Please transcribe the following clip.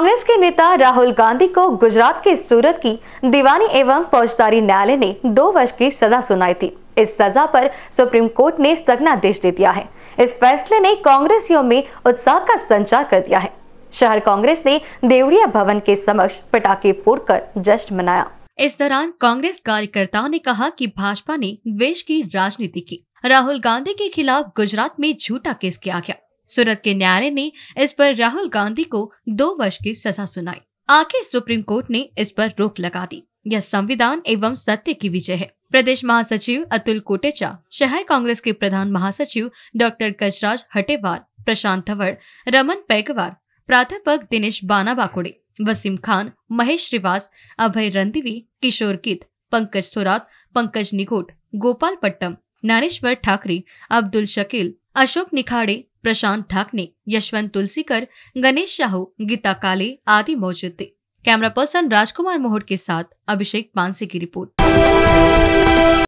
कांग्रेस के नेता राहुल गांधी को गुजरात के सूरत की दीवानी एवं फौजदारी न्यायालय ने दो वर्ष की सजा सुनाई थी इस सजा पर सुप्रीम कोर्ट ने स्थगनादेश दे दिया है इस फैसले ने कांग्रेसियों में उत्साह का संचार कर दिया है शहर कांग्रेस ने देवरिया भवन के समक्ष पटाखे फोड़कर जश्न मनाया इस दौरान कांग्रेस कार्यकर्ताओं ने कहा कि भाजपा ने द्वेश की राजनीति की राहुल गांधी के खिलाफ गुजरात में झूठा केस किया गया सूरत के न्यायालय ने इस पर राहुल गांधी को दो वर्ष की सजा सुनाई आखिर सुप्रीम कोर्ट ने इस पर रोक लगा दी यह संविधान एवं सत्य की विजय है प्रदेश महासचिव अतुल कोटेचा शहर कांग्रेस के प्रधान महासचिव डॉक्टर कचराज हटेवार प्रशांत थवड़ रमन पैगवार प्राध्यापक दिनेश बाना बाकोड़े वसीम खान महेश श्रीवास अभय रंदीवी किशोर कित पंकज थोरात पंकज निकोट गोपाल पट्टम ज्ञानेश्वर ठाकरे अब्दुल शकील अशोक निखाड़े प्रशांत ढाकने यशवंत तुलसीकर गणेश शाहू गीता काले आदि मौजूद थे कैमरा पर्सन राजकुमार मोहर के साथ अभिषेक पानसे की रिपोर्ट